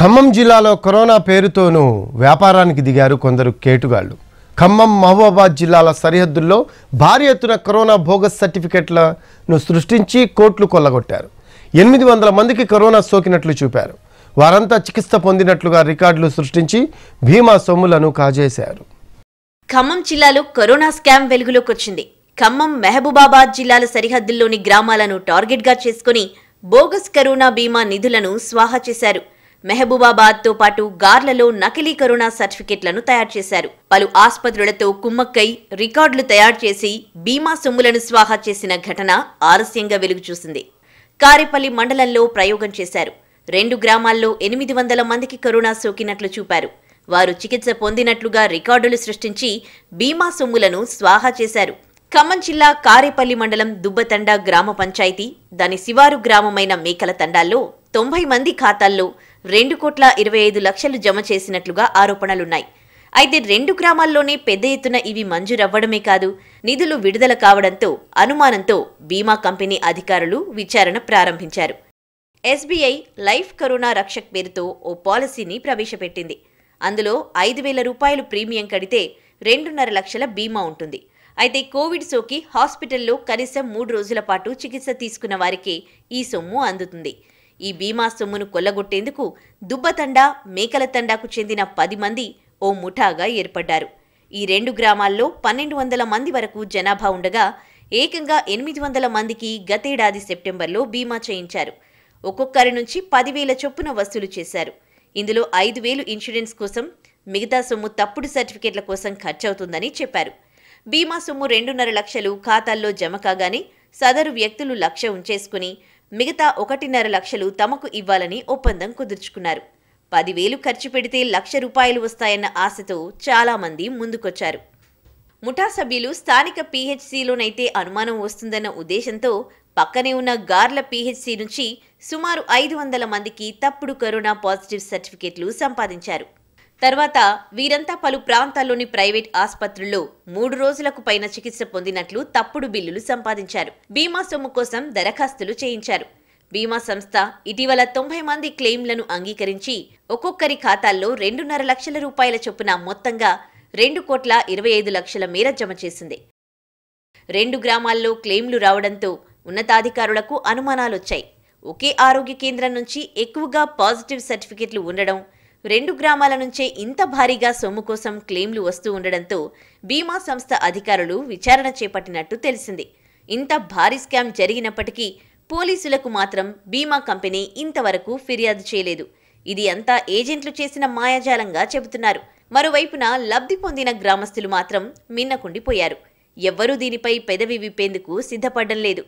ఖమ్మం జిల్లాలో కరోనా పేరుతోనూ వ్యాపారానికి దిగారు కొందరు కేటుగాళ్లు ఖమ్మం మహబూబాబాద్ జిల్లాల సరిహద్దుల్లో భారీ ఎత్తున కరోనా బోగస్ సర్టిఫికెట్లను సృష్టించి కోట్లు కొల్లగొట్టారు ఎనిమిది వందల మందికి కరోనా సోకినట్లు చూపారు వారంతా చికిత్స పొందినట్లుగా రికార్డులు సృష్టించి భీమా సొమ్ములను కాజేశారు ఖమ్మం జిల్లాలో కరోనా స్కామ్ వెలుగులోకొచ్చింది ఖమ్మం మెహబూబాబాద్ జిల్లాల సరిహద్దుల్లోని గ్రామాలను టార్గెట్గా చేసుకుని బోగస్ కరోనా బీమా నిధులను స్వాహా చేశారు మెహబూబాబాద్తో పాటు గార్లలో నకిలీ కరోనా సర్టిఫికెట్లను తయారు చేశారు పలు ఆస్పత్రులతో కుమ్మక్కై రికార్డులు తయారు చేసి బీమా సొమ్ములను స్వాహా చేసిన ఘటన ఆలస్యంగా వెలుగు చూసింది కారేపల్లి మండలంలో ప్రయోగం చేశారు రెండు గ్రామాల్లో ఎనిమిది వందల మందికి కరోనా సోకినట్లు చూపారు వారు చికిత్స పొందినట్లుగా రికార్డులు సృష్టించి బీమా సొమ్ములను స్వాహా చేశారు ఖమ్మం జిల్లా కారేపల్లి మండలం దుబ్బతండ గ్రామ పంచాయతీ దాని శివారు గ్రామమైన మేకల తండాల్లో తొంభై మంది ఖాతాల్లో రెండు కోట్ల ఇరవై ఐదు లక్షలు జమ చేసినట్లుగా ఆరోపణలున్నాయి అయితే రెండు గ్రామాల్లోనే పెద్ద ఎత్తున ఇవి మంజూరవ్వడమే కాదు నిధులు విడుదల కావడంతో అనుమానంతో బీమా కంపెనీ అధికారులు విచారణ ప్రారంభించారు ఎస్బీఐ లైఫ్ కరోనా రక్షక్ పేరుతో ఓ పాలసీని ప్రవేశపెట్టింది అందులో ఐదు వేల రూపాయలు ప్రీమియం కడితే రెండున్నర లక్షల బీమా ఉంటుంది అయితే కోవిడ్ సోకి హాస్పిటల్లో కనీసం మూడు రోజుల పాటు చికిత్స తీసుకున్న వారికి ఈ సొమ్ము అందుతుంది ఈ బీమా సొమ్మును కొల్లగొట్టేందుకు దుబ్బతండా మేకల తండాకు చెందిన పది మంది ఓ ముఠాగా ఏర్పడ్డారు ఈ రెండు గ్రామాల్లో పన్నెండు వందల మంది వరకు జనాభా ఉండగా ఏకంగా ఎనిమిది వందల మందికి గతేడాది సెప్టెంబర్లో బీమా చేయించారు ఒక్కొక్కరి నుంచి పదివేల చొప్పున వసూలు చేశారు ఇందులో ఐదు వేలు ఇన్సూరెన్స్ కోసం మిగతా సొమ్ము తప్పుడు సర్టిఫికేట్ల కోసం ఖర్చవుతుందని చెప్పారు బీమా సొమ్ము రెండున్నర లక్షలు ఖాతాల్లో జమ కాగానే సదరు వ్యక్తులు లక్ష్య ఉంచేసుకుని మిగతా ఒకటిన్నర లక్షలు తమకు ఇవ్వాలని ఒప్పందం కుదుర్చుకున్నారు పదివేలు ఖర్చు పెడితే లక్ష రూపాయలు వస్తాయన్న ఆశతో చాలామంది ముందుకొచ్చారు ముఠా సభ్యులు స్థానిక పీహెచ్సీలోనైతే అనుమానం వస్తుందన్న ఉద్దేశంతో పక్కనే ఉన్న గార్ల పీహెచ్సీ నుంచి సుమారు ఐదు వందల మందికి తప్పుడు కరోనా పాజిటివ్ సర్టిఫికెట్లు సంపాదించారు తర్వాత వీరంతా పలు ప్రాంతాల్లోని ప్రైవేట్ ఆసుపత్రుల్లో మూడు రోజులకు పైన చికిత్స పొందినట్లు తప్పుడు బిల్లులు సంపాదించారు బీమా సొమ్ము కోసం దరఖాస్తులు చేయించారు బీమా సంస్థ ఇటీవల తొంభై మంది క్లెయిమ్లను అంగీకరించి ఒక్కొక్కరి ఖాతాల్లో రెండున్నర లక్షల రూపాయల చొప్పున మొత్తంగా రెండు కోట్ల ఇరవై ఐదు లక్షల మేర జమ చేసింది రెండు గ్రామాల్లో క్లెయిమ్లు రావడంతో ఉన్నతాధికారులకు అనుమానాలొచ్చాయి ఒకే ఆరోగ్య కేంద్రం నుంచి ఎక్కువగా పాజిటివ్ సర్టిఫికెట్లు ఉండడం రెండు గ్రామాల నుంచే ఇంత భారీగా సొమ్ము కోసం క్లెయిమ్లు వస్తూ ఉండడంతో బీమా సంస్థ అధికారులు విచారణ చేపట్టినట్టు తెలిసింది ఇంత భారీ స్కామ్ జరిగినప్పటికీ పోలీసులకు మాత్రం బీమా కంపెనీ ఇంతవరకు ఫిర్యాదు చేయలేదు ఇది అంతా ఏజెంట్లు చేసిన మాయాజాలంగా చెబుతున్నారు మరోవైపున లబ్ధి పొందిన గ్రామస్తులు మాత్రం మిన్నకుండిపోయారు ఎవ్వరూ దీనిపై పెదవి విప్పేందుకు సిద్ధపడడం లేదు